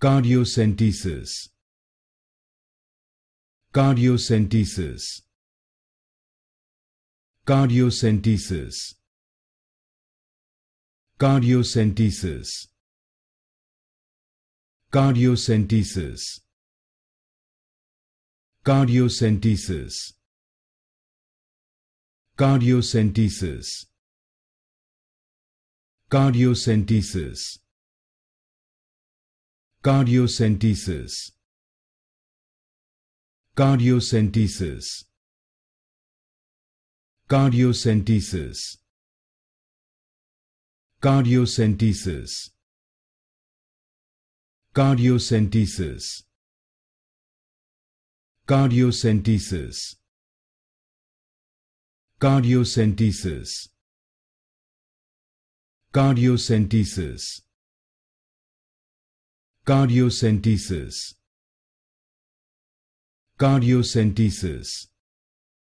Cardiocentesis. Cardiocentesis. Cardiocentesis. Cardiocentesis. Cardiocentesis. Cardiocentesis. Cardiocentesis. Cardiocentesis. Cardiocentesis. Cardiocentesis. Cardiocentesis. Cardiocentesis. Cardiocentesis. Cardiocentesis. Cardiocentesis. Cardiocentesis. Cardiocentesis Cardiocentesis